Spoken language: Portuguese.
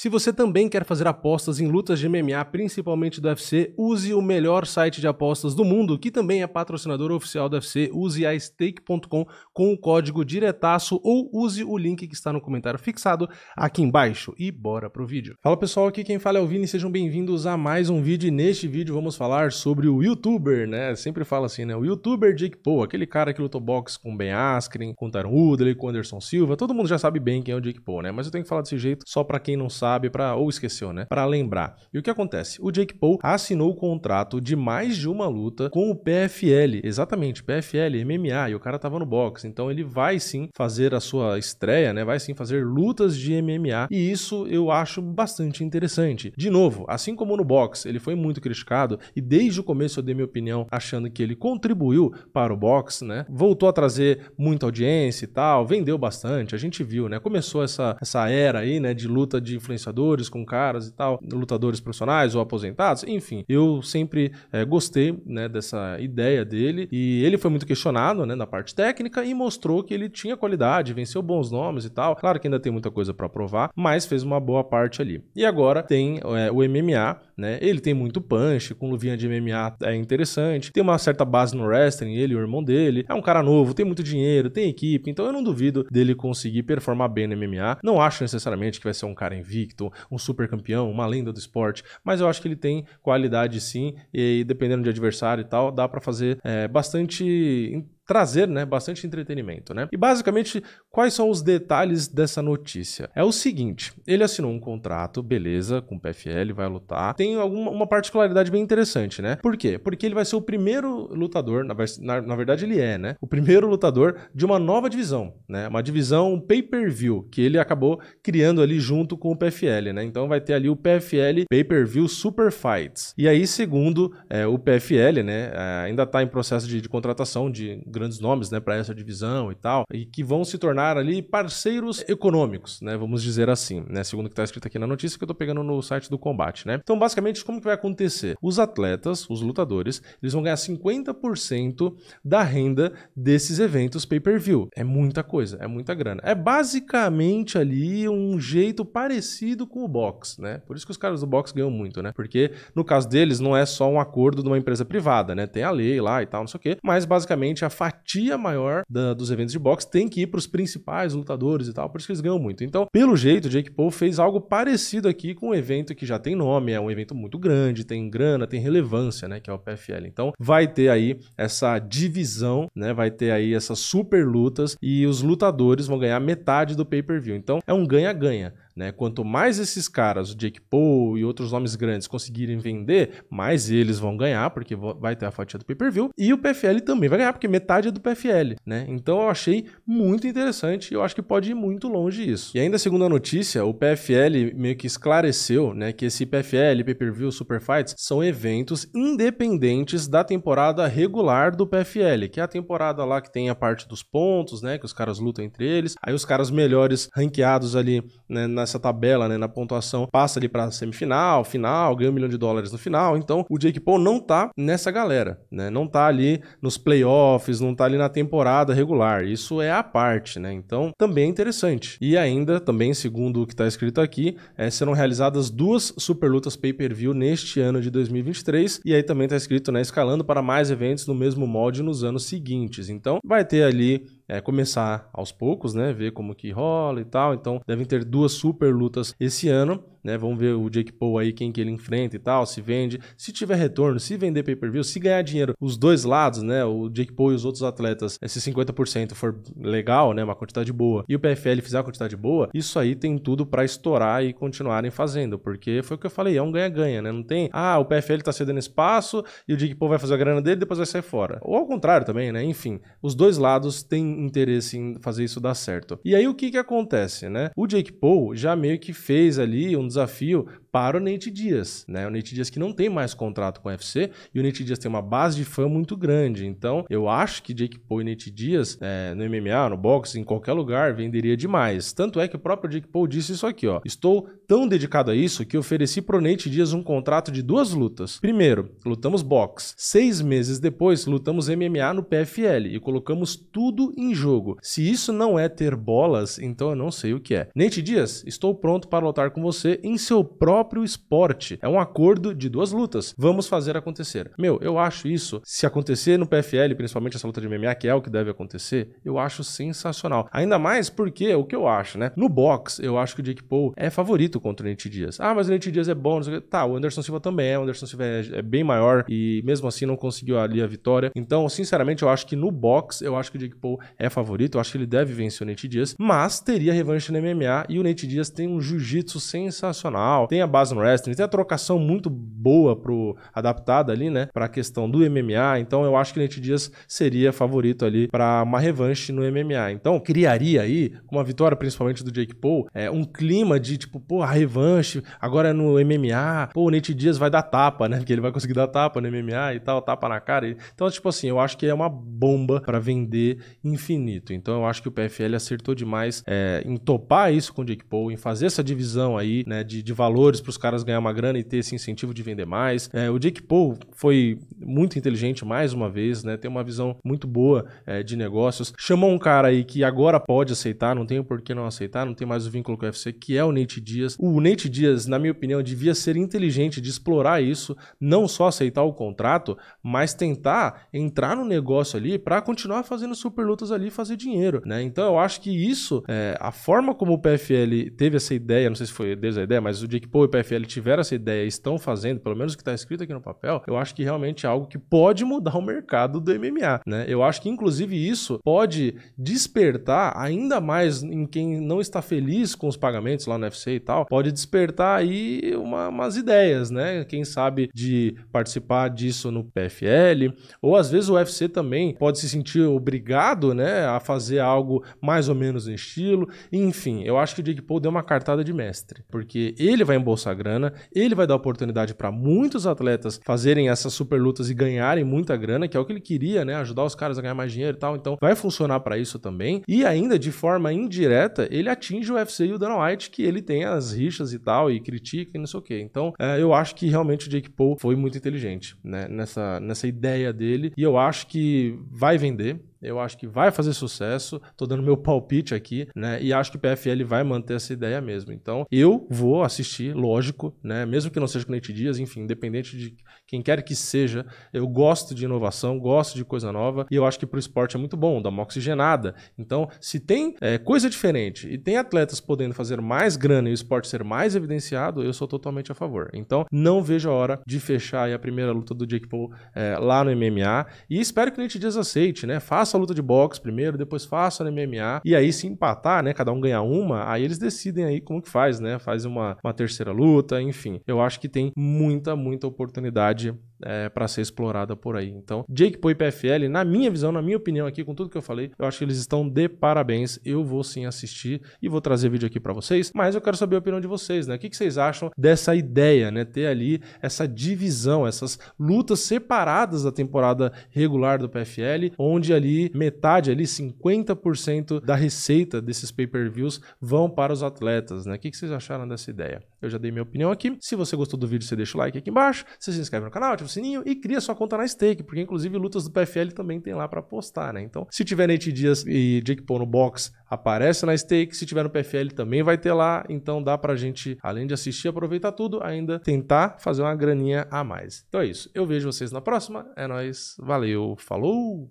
Se você também quer fazer apostas em lutas de MMA, principalmente do UFC, use o melhor site de apostas do mundo, que também é patrocinador oficial do UFC. Use a stake.com com o código diretaço ou use o link que está no comentário fixado aqui embaixo. E bora pro vídeo. Fala pessoal, aqui quem fala é o Vini, sejam bem-vindos a mais um vídeo. E neste vídeo vamos falar sobre o youtuber, né? Sempre fala assim, né? O youtuber Jake Paul, aquele cara que lutou boxe com Ben Askren, com Taron Woodley, com Anderson Silva. Todo mundo já sabe bem quem é o Jake Paul, né? Mas eu tenho que falar desse jeito só para quem não sabe sabe, ou esqueceu, né? Para lembrar. E o que acontece? O Jake Paul assinou o contrato de mais de uma luta com o PFL, exatamente, PFL, MMA, e o cara tava no boxe. Então ele vai sim fazer a sua estreia, né? Vai sim fazer lutas de MMA, e isso eu acho bastante interessante. De novo, assim como no boxe, ele foi muito criticado, e desde o começo eu dei minha opinião achando que ele contribuiu para o boxe, né? Voltou a trazer muita audiência e tal, vendeu bastante, a gente viu, né? Começou essa, essa era aí, né, de luta de influência influenciadores, com caras e tal, lutadores profissionais ou aposentados, enfim. Eu sempre é, gostei né, dessa ideia dele e ele foi muito questionado né, na parte técnica e mostrou que ele tinha qualidade, venceu bons nomes e tal. Claro que ainda tem muita coisa para provar, mas fez uma boa parte ali. E agora tem é, o MMA, né? Ele tem muito punch, com luvinha de MMA é interessante, tem uma certa base no wrestling, ele e o irmão dele. É um cara novo, tem muito dinheiro, tem equipe, então eu não duvido dele conseguir performar bem no MMA. Não acho necessariamente que vai ser um cara invicto invicto, um super campeão, uma lenda do esporte, mas eu acho que ele tem qualidade sim, e dependendo de adversário e tal, dá para fazer é, bastante trazer né, bastante entretenimento. Né? E basicamente, quais são os detalhes dessa notícia? É o seguinte: ele assinou um contrato, beleza, com o PFL, vai lutar. Tem alguma, uma particularidade bem interessante, né? Por quê? Porque ele vai ser o primeiro lutador, na, na, na verdade, ele é, né? O primeiro lutador de uma nova divisão, né? Uma divisão pay-per-view, que ele acabou criando ali junto com o PFL, né? Então vai ter ali o PFL Pay-Per-View Super Fights. E aí, segundo é, o PFL, né? É, ainda está em processo de, de contratação de grandes nomes né, para essa divisão e tal, e que vão se tornar ali parceiros econômicos, né, vamos dizer assim, né, segundo o que está escrito aqui na notícia que eu estou pegando no site do Combate. Né? Então, basicamente, como que vai acontecer? Os atletas, os lutadores, eles vão ganhar 50% da renda desses eventos pay-per-view. É muita coisa, é muita grana. É basicamente ali um jeito parecido com o box, né? Por isso que os caras do box ganham muito, né? Porque no caso deles não é só um acordo de uma empresa privada, né? Tem a lei lá e tal, não sei o quê, mas basicamente a fatia maior da, dos eventos de boxe tem que ir para os principais lutadores e tal, por isso que eles ganham muito. Então, pelo jeito, Jake Paul fez algo parecido aqui com um evento que já tem nome, é um evento muito grande, tem grana, tem relevância, né, que é o PFL. Então, vai ter aí essa divisão, né, vai ter aí essas super lutas e os lutadores vão ganhar metade do pay-per-view. Então, é um ganha-ganha. Né? Quanto mais esses caras, o Jake Paul e outros nomes grandes, conseguirem vender, mais eles vão ganhar, porque vai ter a fatia do pay-per-view. E o PFL também vai ganhar, porque metade é do PFL. Né? Então eu achei muito interessante e eu acho que pode ir muito longe isso. E ainda segundo a notícia, o PFL meio que esclareceu né, que esse PFL, pay-per-view, super fights, são eventos independentes da temporada regular do PFL, que é a temporada lá que tem a parte dos pontos, né, que os caras lutam entre eles. Aí os caras melhores ranqueados ali né, na nessa tabela, né, na pontuação, passa ali para semifinal, final, ganha um milhão de dólares no final. Então, o Jake Paul não tá nessa galera, né? Não tá ali nos playoffs, não tá ali na temporada regular. Isso é a parte, né? Então, também é interessante. E ainda, também segundo o que está escrito aqui, é, serão realizadas duas superlutas pay-per-view neste ano de 2023 e aí também está escrito, né, escalando para mais eventos no mesmo molde nos anos seguintes. Então, vai ter ali é, começar aos poucos, né? Ver como que rola e tal. Então devem ter duas super lutas esse ano né? Vamos ver o Jake Paul aí, quem que ele enfrenta e tal, se vende, se tiver retorno, se vender pay-per-view, se ganhar dinheiro, os dois lados, né? O Jake Paul e os outros atletas, se 50% for legal, né? Uma quantidade boa, e o PFL fizer uma quantidade boa, isso aí tem tudo para estourar e continuarem fazendo, porque foi o que eu falei, é um ganha-ganha, né? Não tem, ah, o PFL tá cedendo espaço e o Jake Paul vai fazer a grana dele, depois vai sair fora. Ou ao contrário também, né? Enfim, os dois lados têm interesse em fazer isso dar certo. E aí o que que acontece, né? O Jake Paul já meio que fez ali um desafio desafio para o Nate Dias, né? O Nate Dias que não tem mais contrato com o UFC e o Nate Dias tem uma base de fã muito grande. Então, eu acho que Jake Paul e Nate Dias é, no MMA, no boxe, em qualquer lugar venderia demais. Tanto é que o próprio Jake Paul disse isso aqui, ó. Estou tão dedicado a isso que ofereci pro Nate Dias um contrato de duas lutas. Primeiro, lutamos boxe. Seis meses depois, lutamos MMA no PFL e colocamos tudo em jogo. Se isso não é ter bolas, então eu não sei o que é. Nate Dias, estou pronto para lutar com você em seu próprio próprio esporte. É um acordo de duas lutas. Vamos fazer acontecer. Meu, eu acho isso, se acontecer no PFL, principalmente essa luta de MMA, que é o que deve acontecer, eu acho sensacional. Ainda mais porque, o que eu acho, né? No box, eu acho que o Jake Paul é favorito contra o Nate Diaz. Ah, mas o Nate Diaz é bom, não sei o que. Tá, o Anderson Silva também é. O Anderson Silva é, é bem maior e mesmo assim não conseguiu ali a vitória. Então, sinceramente, eu acho que no box, eu acho que o Jake Paul é favorito. Eu acho que ele deve vencer o Nate Diaz, mas teria revanche no MMA e o Nate Diaz tem um jiu-jitsu sensacional, tem a base no wrestling, tem a trocação muito boa pro adaptada ali, né, para a questão do MMA. Então eu acho que Nate Dias seria favorito ali para uma revanche no MMA. Então criaria aí uma vitória principalmente do Jake Paul, é um clima de tipo, pô, a revanche agora é no MMA. Pô, o Nate Dias vai dar tapa, né? Porque ele vai conseguir dar tapa no MMA e tal, tapa na cara. Então, tipo assim, eu acho que é uma bomba para vender infinito. Então, eu acho que o PFL acertou demais é, em topar isso com o Jake Paul, em fazer essa divisão aí, né, de, de valores para os caras ganhar uma grana e ter esse incentivo de vender mais. É, o Jake Paul foi muito inteligente mais uma vez, né? Tem uma visão muito boa é, de negócios. Chamou um cara aí que agora pode aceitar, não tem por que não aceitar, não tem mais o vínculo com o UFC, que é o Nate Dias. O Nate Dias, na minha opinião, devia ser inteligente de explorar isso, não só aceitar o contrato, mas tentar entrar no negócio ali para continuar fazendo super lutas ali, fazer dinheiro, né? Então eu acho que isso, é, a forma como o PFL teve essa ideia, não sei se foi Deus a ideia, mas o Jake Paul o PFL tiveram essa ideia e estão fazendo, pelo menos o que está escrito aqui no papel, eu acho que realmente é algo que pode mudar o mercado do MMA. Né? Eu acho que, inclusive, isso pode despertar ainda mais em quem não está feliz com os pagamentos lá no UFC e tal, pode despertar aí uma, umas ideias, né? Quem sabe de participar disso no PFL, ou às vezes o UFC também pode se sentir obrigado, né, a fazer algo mais ou menos no estilo. Enfim, eu acho que o Jake Paul deu uma cartada de mestre, porque ele vai embolsar bolsa grana, ele vai dar oportunidade para muitos atletas fazerem essas super lutas e ganharem muita grana, que é o que ele queria, né? Ajudar os caras a ganhar mais dinheiro e tal. Então vai funcionar para isso também. E ainda de forma indireta, ele atinge o UFC e o Dana White, que ele tem as rixas e tal, e critica e não sei o que. Então é, eu acho que realmente o Jake Paul foi muito inteligente, né? Nessa, nessa ideia dele. E eu acho que vai vender eu acho que vai fazer sucesso. Tô dando meu palpite aqui, né? E acho que o PFL vai manter essa ideia mesmo. Então, eu vou assistir, lógico, né? Mesmo que não seja com Nate Dias, enfim, independente de quem quer que seja, eu gosto de inovação, gosto de coisa nova e eu acho que para o esporte é muito bom, dá uma oxigenada. Então, se tem é, coisa diferente e tem atletas podendo fazer mais grana e o esporte ser mais evidenciado, eu sou totalmente a favor. Então, não vejo a hora de fechar a primeira luta do Jake Paul é, lá no MMA e espero que o Nate Dias aceite, né? Faça faça a luta de boxe primeiro, depois faça a MMA. E aí, se empatar, né? Cada um ganhar uma, aí eles decidem aí como que faz, né? Faz uma, uma terceira luta, enfim. Eu acho que tem muita, muita oportunidade é, para ser explorada por aí. Então, Jake Poe PFL, na minha visão, na minha opinião aqui, com tudo que eu falei, eu acho que eles estão de parabéns. Eu vou sim assistir e vou trazer vídeo aqui para vocês, mas eu quero saber a opinião de vocês, né? O que, que vocês acham dessa ideia, né? Ter ali essa divisão, essas lutas separadas da temporada regular do PFL, onde ali metade, ali 50% da receita desses pay-per-views vão para os atletas, né? O que, que vocês acharam dessa ideia? Eu já dei minha opinião aqui. Se você gostou do vídeo, você deixa o like aqui embaixo, você se inscreve no canal, ativa o sininho e cria sua conta na Stake, porque inclusive lutas do PFL também tem lá para postar, né? Então, se tiver Nate Dias e Jake Paul no box, aparece na Stake. Se tiver no PFL também vai ter lá. Então dá pra gente, além de assistir, aproveitar tudo, ainda tentar fazer uma graninha a mais. Então é isso. Eu vejo vocês na próxima. É nóis. Valeu. Falou!